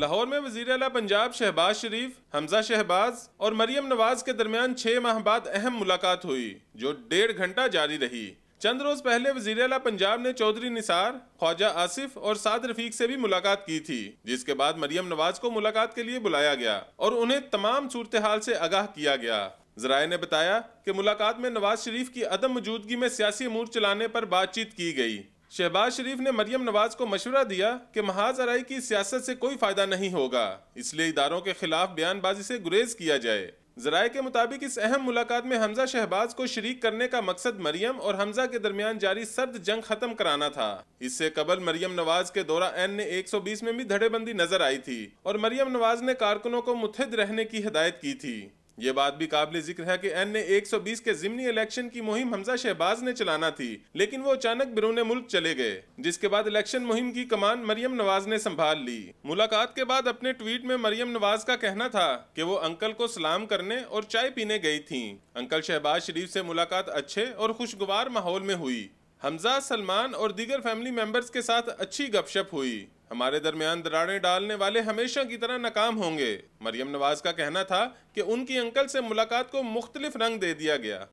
लाहौर में वजीर अला पंजाब शहबाज शरीफ हमजा शहबाज और मरियम नवाज के दरमियान छह माह बाद अहम मुलाकात हुई जो डेढ़ घंटा जारी रही चंद रोज पहले वजीर अला पंजाब ने चौधरी निसार ख्वाजा आसिफ और साद रफीक से भी मुलाकात की थी जिसके बाद मरियम नवाज को मुलाकात के लिए बुलाया गया और उन्हें तमाम सूरत हाल से आगाह किया गया जराये ने बताया कि मुलाकात में नवाज शरीफ की अदम मौजूदगी में सियासी अमूर चलाने पर बातचीत की गई शहबाज शरीफ ने मरियम नवाज को मशवरा दिया कि महाज आरई की सियासत से कोई फ़ायदा नहीं होगा इसलिए इदारों के खिलाफ बयानबाजी से गुरेज किया जाए जराये के मुताबिक इस अहम मुलाकात में हमजा शहबाज को शरीक करने का मकसद मरियम और हमजा के दरमियान जारी सर्द जंग खत्म कराना था इससे कबल मरियम नवाज के दौरा एन ने 120 में भी धड़ेबंदी नजर आई थी और मरियम नवाज ने कारकुनों को मुतहद रहने की हिदायत की थी ये बात भी काबिल जिक्र है कि एन ने 120 के जिमनी इलेक्शन की मुहिम हमजा शहबाज ने चलाना थी लेकिन वो अचानक बिरून मुल्क चले गए जिसके बाद इलेक्शन मुहिम की कमान मरियम नवाज ने संभाल ली मुलाकात के बाद अपने ट्वीट में मरियम नवाज का कहना था कि वो अंकल को सलाम करने और चाय पीने गई थी अंकल शहबाज शरीफ से मुलाकात अच्छे और खुशगवार माहौल में हुई हमजा सलमान और दीगर फैमिली मेम्बर्स के साथ अच्छी गपशप हुई हमारे दरमियान दराड़े डालने वाले हमेशा की तरह नाकाम होंगे मरियम नवाज का कहना था कि उनकी अंकल से मुलाकात को मुख्तलिफ रंग दे दिया गया